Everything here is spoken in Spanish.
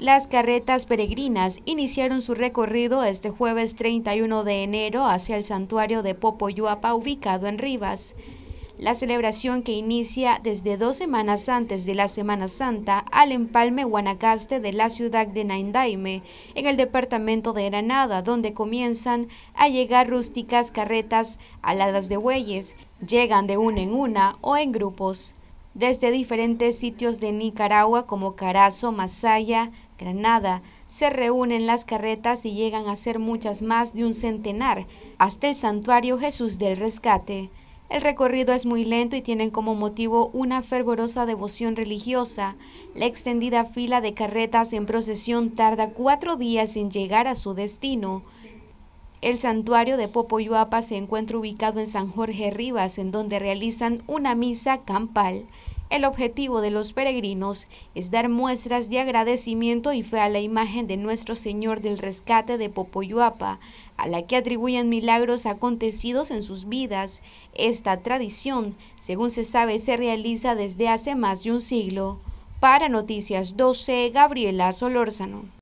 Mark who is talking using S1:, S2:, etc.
S1: Las carretas peregrinas iniciaron su recorrido este jueves 31 de enero hacia el santuario de Popoyuapa ubicado en Rivas. La celebración que inicia desde dos semanas antes de la Semana Santa al empalme Guanacaste de la ciudad de Naindaime, en el departamento de Granada, donde comienzan a llegar rústicas carretas aladas de bueyes, llegan de una en una o en grupos. Desde diferentes sitios de Nicaragua como Carazo, Masaya, Granada, se reúnen las carretas y llegan a ser muchas más de un centenar, hasta el santuario Jesús del Rescate. El recorrido es muy lento y tienen como motivo una fervorosa devoción religiosa. La extendida fila de carretas en procesión tarda cuatro días en llegar a su destino. El santuario de Popoyuapa se encuentra ubicado en San Jorge Rivas, en donde realizan una misa campal. El objetivo de los peregrinos es dar muestras de agradecimiento y fe a la imagen de nuestro Señor del Rescate de Popoyuapa, a la que atribuyen milagros acontecidos en sus vidas. Esta tradición, según se sabe, se realiza desde hace más de un siglo. Para Noticias 12, Gabriela Solórzano.